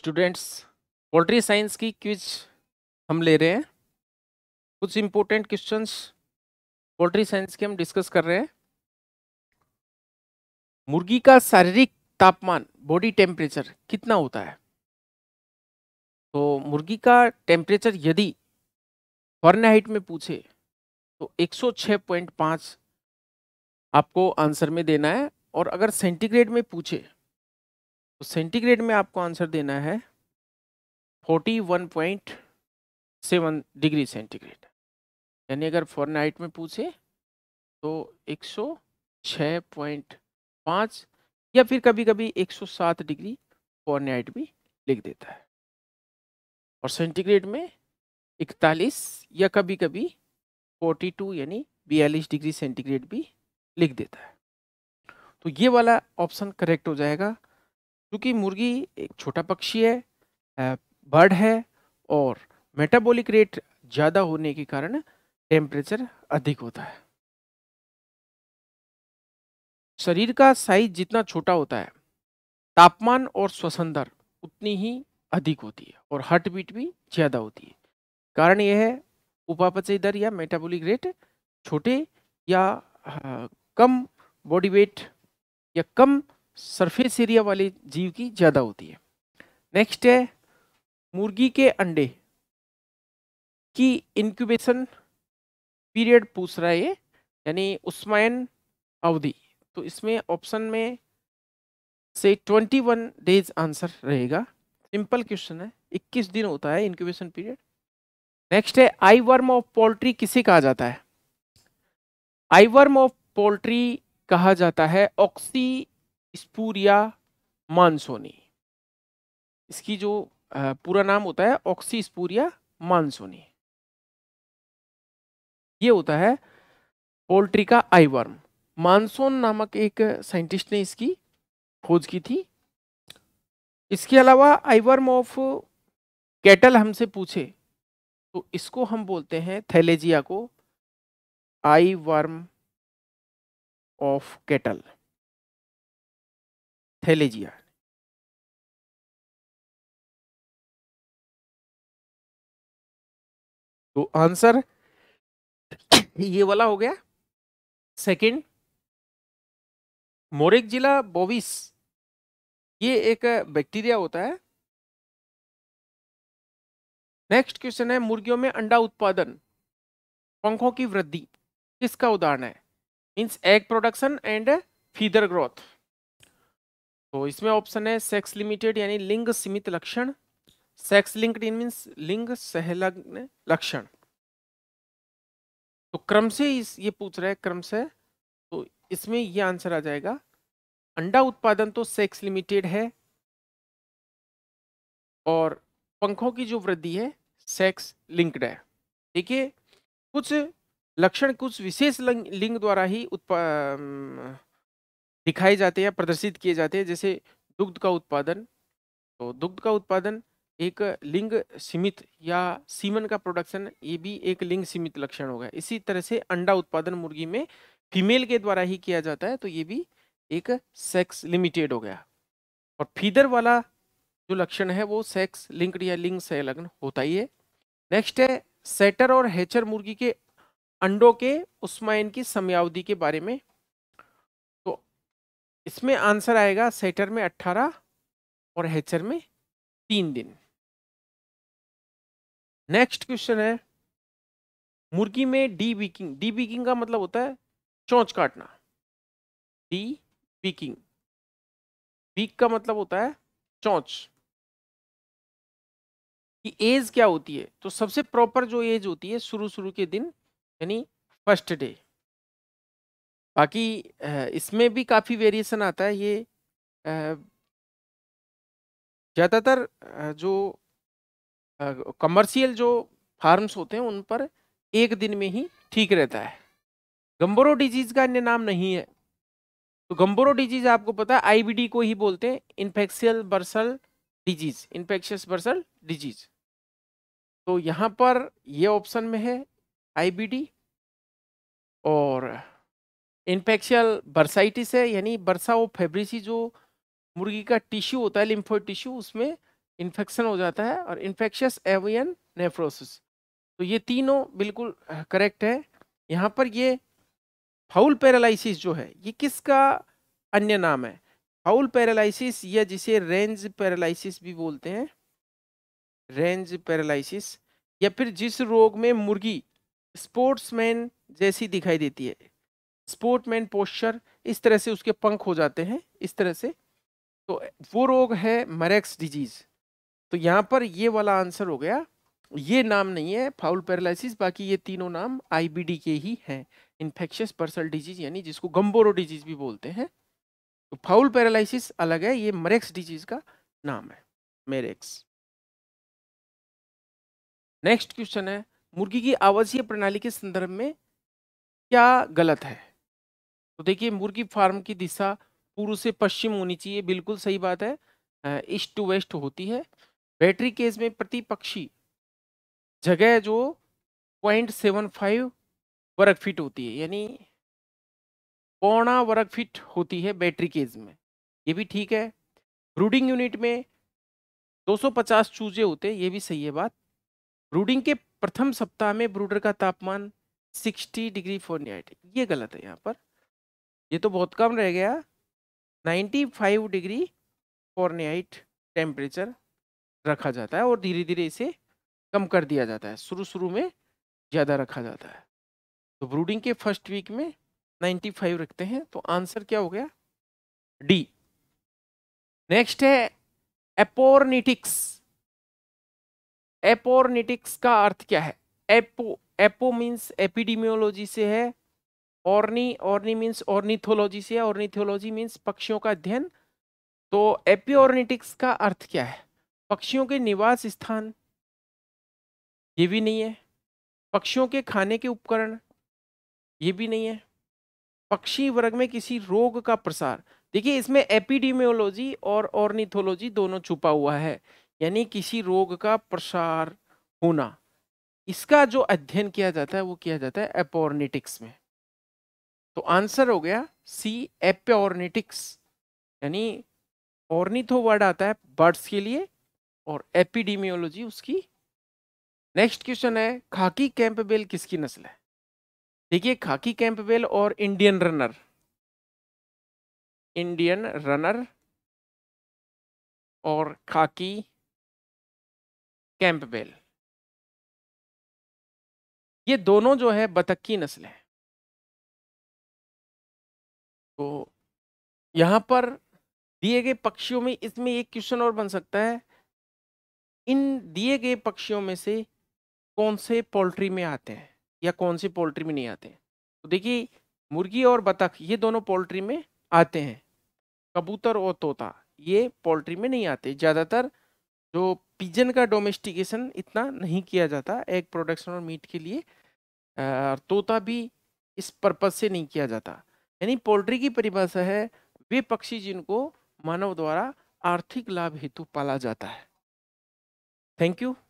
students poultry science की quiz हम ले रहे हैं कुछ इम्पोर्टेंट क्वेश्चंस पोल्ट्री साइंस के हम डिस्कस कर रहे हैं मुर्गी का शारीरिक तापमान बॉडी टेम्परेचर कितना होता है तो मुर्गी का टेम्परेचर यदि फॉरनहाइट में पूछे तो 106.5 आपको आंसर में देना है और अगर सेंटीग्रेड में पूछे तो सेंटीग्रेड में आपको आंसर देना है forty one point seven degree centigrade यानी अगर फॉरनाइट में पूछे तो एक सौ छः पॉइंट पाँच या फिर कभी कभी एक सौ सात डिग्री फॉरनाइट भी लिख देता है और सेंटीग्रेड में इकतालीस या कभी कभी फोर्टी टू यानी बयालीस डिग्री सेंटीग्रेड भी लिख देता है तो ये वाला ऑप्शन करेक्ट हो जाएगा क्योंकि मुर्गी एक छोटा पक्षी है बर्ड है और मेटाबॉलिक रेट ज़्यादा होने के कारण टेम्परेचर अधिक होता है शरीर का साइज जितना छोटा होता है तापमान और श्वसन दर उतनी ही अधिक होती है और हार्ट बीट भी ज़्यादा होती है कारण यह है उपापचय दर या मेटाबॉलिक रेट छोटे या कम बॉडी वेट या कम सरफेस एरिया वाले जीव की ज़्यादा होती है नेक्स्ट है मुर्गी के अंडे की इंक्यूबेशन पीरियड पूछ रहा है यानी उस्मायन अवधि तो इसमें ऑप्शन में से 21 डेज आंसर रहेगा सिंपल क्वेश्चन है 21 दिन होता है इंक्यूबेशन पीरियड नेक्स्ट है आई वर्म ऑफ पोल्ट्री किसे कहा जाता है आई वर्म ऑफ पोल्ट्री कहा जाता है ऑक्सी स्पूरिया मानसोनी इसकी जो पूरा नाम होता है ऑक्सी स्पूरिया मानसोनी ये होता है पोल्ट्री का आईवर्म मानसोन नामक एक साइंटिस्ट ने इसकी खोज की थी इसके अलावा आईवर्म ऑफ कैटल हमसे पूछे तो इसको हम बोलते हैं थैलेजिया को eye worm of cattle Thelazia तो आंसर ये वाला हो गया सेकंड मोरिक जिला बोविस ये एक बैक्टीरिया होता है नेक्स्ट क्वेश्चन है मुर्गियों में अंडा उत्पादन पंखों की वृद्धि किसका उदाहरण है means egg production and feather growth तो इसमें ऑप्शन है सेक्स लिमिटेड यानी लिंग सीमित लक्षण सेक्स लिंक्ड इन मीन्स लिंग सहलग्न लक्षण तो क्रम से इस ये पूछ रहा है क्रम से तो इसमें ये आंसर आ जाएगा अंडा उत्पादन तो सेक्स लिमिटेड है और पंखों की जो वृद्धि है सेक्स लिंक्ड है देखिए कुछ लक्षण कुछ विशेष लिंग द्वारा ही उत्पा दिखाए जाते हैं या प्रदर्शित किए जाते हैं जैसे दुग्ध का उत्पादन तो दुग्ध का उत्पादन एक लिंग सीमित या सीमन का प्रोडक्शन ये भी एक लिंग सीमित लक्षण होगा इसी तरह से अंडा उत्पादन मुर्गी में फीमेल के द्वारा ही किया जाता है तो ये भी एक सेक्स लिमिटेड हो गया और फीदर वाला जो लक्षण है वो सेक्स लिंक्ड या लिंग संलग्न होता ही है नेक्स्ट है सेटर और हैचर मुर्गी के अंडों के उस्मायन की समयावधि के बारे में इसमें आंसर आएगा सेटर में अट्ठारह और हेचर में तीन दिन नेक्स्ट क्वेश्चन है मुर्गी में डी बीकिंग डी बीकिंग का मतलब होता है चौंच काटना डी बीकिंग बीक का मतलब होता है चौंच की एज क्या होती है तो सबसे प्रॉपर जो एज होती है शुरू शुरू के दिन यानी फर्स्ट डे बाकी इसमें भी काफ़ी वेरिएशन आता है ये ज़्यादातर जो कमर्शियल जो फार्म्स होते हैं उन पर एक दिन में ही ठीक रहता है गम्बोरो डिजीज़ का अन्य नाम नहीं है तो गम्बोरो डिजीज़ आपको पता है आईबीडी को ही बोलते हैं infectious bursal disease infectious bursal disease तो यहाँ पर ये ऑप्शन में है आईबीडी और इन्फेक्शियल बर्साइटिस है यानी बरसा वो फेब्रिसी जो मुर्गी का टिश्यू होता है लिम्फोइड टिश्यू उसमें इन्फेक्शन हो जाता है और इन्फेक्शस एवियन नेफ्रोसिस तो ये तीनों बिल्कुल करेक्ट है यहाँ पर ये फाउल पैरालसिस जो है ये किसका अन्य नाम है फाउल पैरालाइसिस या जिसे रेंज पैरालिसिस भी बोलते हैं रेंज पैरालाइसिस या फिर जिस रोग में मुर्गी स्पोर्ट्समैन जैसी दिखाई देती है स्पोर्टमैन पोस्चर इस तरह से उसके पंख हो जाते हैं इस तरह से तो वो रोग है मरेक्स डिजीज तो यहाँ पर ये वाला आंसर हो गया ये नाम नहीं है फाउल पैरालिसिस बाकी ये तीनों नाम आईबीडी के ही हैं इन्फेक्शियस पर्सल डिजीज यानी जिसको गम्बोरो डिजीज भी बोलते हैं तो फाउल पैरालिसिस अलग है ये मरेक्स डिजीज का नाम है मेरेक्स नेक्स्ट क्वेश्चन है मुर्गी की आवासीय प्रणाली के संदर्भ में क्या गलत है तो देखिए मुर्गी फार्म की दिशा पूर्व से पश्चिम होनी चाहिए बिल्कुल सही बात है ईस्ट टू वेस्ट होती है बैटरी केस में प्रति पक्षी जगह जो पॉइंट सेवन फाइव वर्ग फिट होती है यानी पौना वर्ग फिट होती है बैटरी केज में ये भी ठीक है ब्रूडिंग यूनिट में 250 चूजे होते हैं ये भी सही है बात ब्रूडिंग के प्रथम सप्ताह में ब्रूडर का तापमान 60 डिग्री फोर ये गलत है यहाँ पर ये तो बहुत कम रह गया 95 डिग्री फॉरनेट टेम्परेचर रखा जाता है और धीरे धीरे इसे कम कर दिया जाता है शुरू शुरू में ज़्यादा रखा जाता है तो ब्रूडिंग के फर्स्ट वीक में 95 रखते हैं तो आंसर क्या हो गया डी नेक्स्ट है एपोर्निटिक्स एपोर्निटिक्स का अर्थ क्या है एपो एपो मीन्स एपिडीमियोलॉजी से है ऑर्नी ऑर्नी मीन्स ऑर्निथोलॉजी से ऑर्निथोलॉजी मीन्स पक्षियों का अध्ययन तो एपिओर्निटिक्स का अर्थ क्या है पक्षियों के निवास स्थान ये भी नहीं है पक्षियों के खाने के उपकरण ये भी नहीं है पक्षी वर्ग में किसी रोग का प्रसार देखिए इसमें एपिडीमियोलॉजी और ऑर्निथोलॉजी दोनों छुपा हुआ है यानी किसी रोग का प्रसार होना इसका जो अध्ययन किया जाता है वो किया जाता है एपोर्निटिक्स में तो आंसर हो गया सी एपिओर्निटिक्स यानी ऑर्निथो वर्ड आता है बर्ड्स के लिए और एपिडीमियोलॉजी उसकी नेक्स्ट क्वेश्चन है खाकी कैंपबेल किसकी नस्ल है देखिए खाकी कैंपबेल और इंडियन रनर इंडियन रनर और खाकी कैंपबेल ये दोनों जो है बतख की नस्ल है तो यहाँ पर दिए गए पक्षियों में इसमें एक क्वेश्चन और बन सकता है इन दिए गए पक्षियों में से कौन से पोल्ट्री में आते हैं या कौन से पोल्ट्री में नहीं आते हैं तो देखिए मुर्गी और बतख ये दोनों पोल्ट्री में आते हैं कबूतर और तोता ये पोल्ट्री में नहीं आते ज़्यादातर जो पिजन का डोमेस्टिकेशन इतना नहीं किया जाता एग प्रोडक्शन और मीट के लिए तोता भी इस पर्पज़ से नहीं किया जाता यानी पोल्ट्री की परिभाषा है वे पक्षी जिनको मानव द्वारा आर्थिक लाभ हेतु पाला जाता है थैंक यू